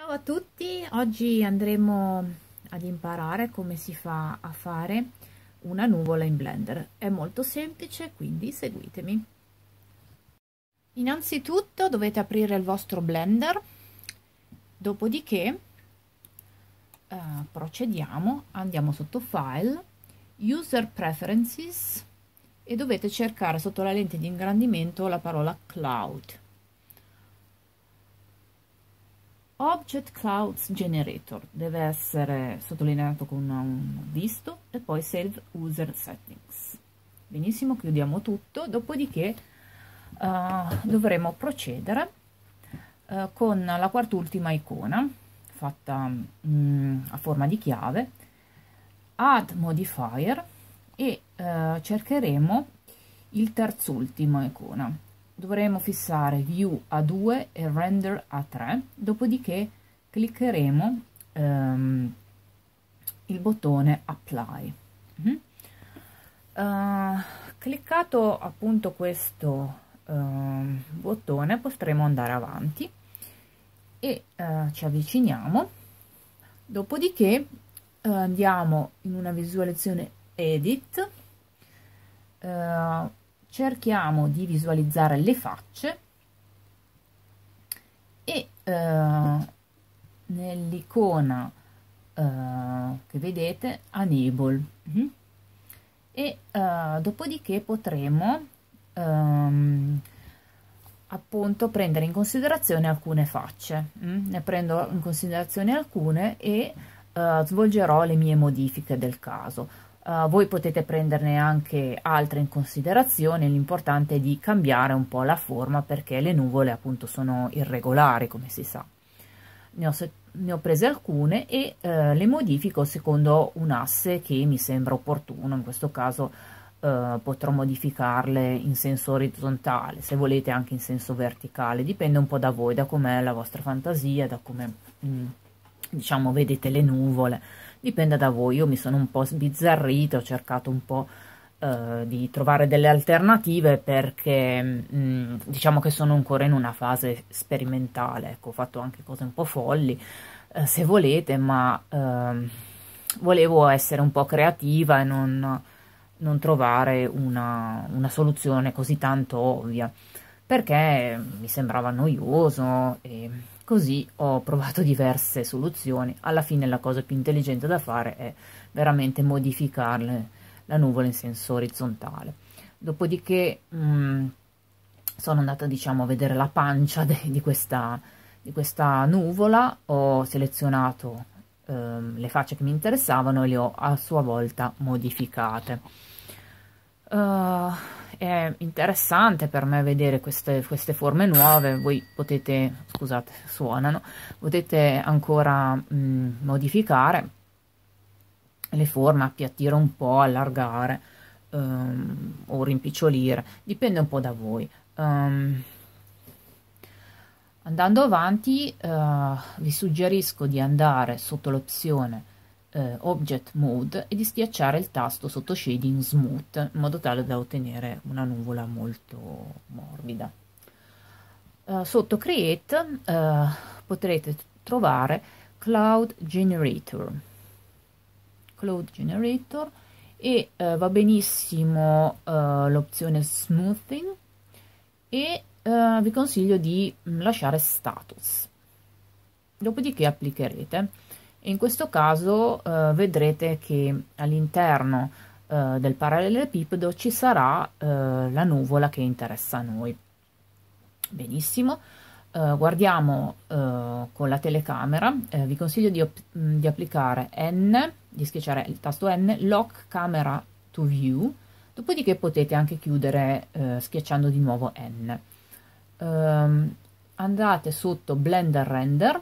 Ciao a tutti, oggi andremo ad imparare come si fa a fare una nuvola in Blender. È molto semplice, quindi seguitemi. Innanzitutto dovete aprire il vostro Blender, dopodiché eh, procediamo, andiamo sotto File, User Preferences e dovete cercare sotto la lente di ingrandimento la parola Cloud Object Clouds Generator deve essere sottolineato con un visto e poi Save User Settings. Benissimo, chiudiamo tutto, dopodiché uh, dovremo procedere uh, con la quart'ultima icona fatta um, a forma di chiave, Add Modifier e uh, cercheremo il terz'ultima icona dovremo fissare view a 2 e render a 3 dopodiché cliccheremo ehm, il bottone apply mm -hmm. uh, cliccato appunto questo uh, bottone potremo andare avanti e uh, ci avviciniamo dopodiché eh, andiamo in una visualizzazione edit Uh, cerchiamo di visualizzare le facce e eh, nell'icona eh, che vedete enable mm. e eh, dopodiché potremo ehm, appunto prendere in considerazione alcune facce mm. ne prendo in considerazione alcune e eh, svolgerò le mie modifiche del caso eh, voi potete prenderne anche altre in considerazione, l'importante è di cambiare un po' la forma perché le nuvole appunto sono irregolari come si sa. Ne ho, ne ho prese alcune e uh, le modifico secondo un asse che mi sembra opportuno, in questo caso Uh, potrò modificarle in senso orizzontale, se volete anche in senso verticale, dipende un po' da voi, da com'è la vostra fantasia, da come mm, diciamo vedete le nuvole dipende da voi io mi sono un po' sbizzarrita ho cercato un po' eh, di trovare delle alternative perché mh, mm, diciamo che sono ancora in una fase sperimentale ecco ho fatto anche cose un po' folli eh, se volete ma eh, volevo essere un po' creativa e non, non trovare una, una soluzione così tanto ovvia perché mi sembrava noioso e così ho provato diverse soluzioni. Alla fine la cosa più intelligente da fare è veramente modificarle la nuvola in senso orizzontale. Dopodiché mh, mm, sono andata diciamo a vedere la pancia de, di, questa, di, questa, nuvola, ho selezionato ehm, le facce che mi interessavano e le ho a sua volta modificate. Uh, è interessante per me vedere queste, queste, forme nuove, voi potete, scusate, suonano, potete ancora mh, mm, modificare le forme, appiattire un po', allargare um, o rimpicciolire, dipende un po' da voi. Um, andando avanti uh, vi suggerisco di andare sotto l'opzione eh, Object Mode e di schiacciare il tasto sotto Shading Smooth in modo tale da ottenere una nuvola molto morbida. Eh, sotto Create eh, potrete trovare Cloud Generator. Cloud Generator e eh, va benissimo eh, l'opzione Smoothing e eh, vi consiglio di mm, lasciare status. Dopodiché applicherete in questo caso eh, vedrete che all'interno eh, del parallelepipedo ci sarà eh, la nuvola che interessa a noi benissimo eh, guardiamo eh, con la telecamera eh, vi consiglio di, mm, di, applicare N di schiacciare il tasto N lock camera to view dopodiché potete anche chiudere schiacciando di nuovo N ehm, andate sotto blender render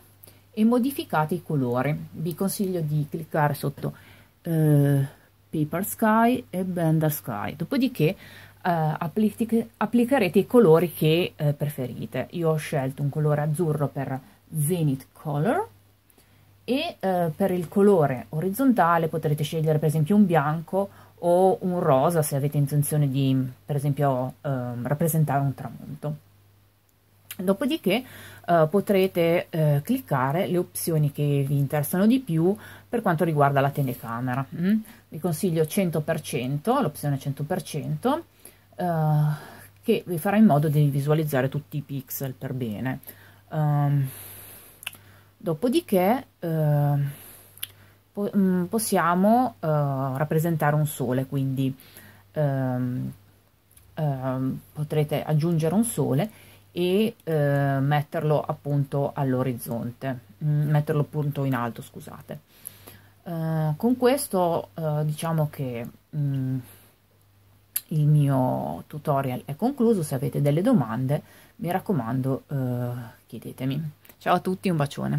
e modificate i colori. Vi consiglio di cliccare sotto eh, Paper Sky e Blender Sky, dopodiché eh, applic applicherete i colori che eh, preferite. Io ho scelto un colore azzurro per Zenith Color e eh, per il colore orizzontale potrete scegliere per esempio un bianco o un rosa se avete intenzione di per esempio ehm, rappresentare un tramonto. Dopodiché eh, potrete eh, cliccare le opzioni che vi interessano di più per quanto riguarda la telecamera. Mm? Vi consiglio 100%, l'opzione 100%, eh, che vi farà in modo di visualizzare tutti i pixel per bene. Um, dopodiché ehm, po mh, mm, possiamo eh, rappresentare un sole, quindi um, potrete aggiungere un sole e eh, metterlo appunto all'orizzonte, mm, metterlo appunto in alto, scusate. Eh, con questo eh, diciamo che mh, mm, il mio tutorial è concluso, se avete delle domande mi raccomando eh, chiedetemi. Ciao a tutti, un bacione.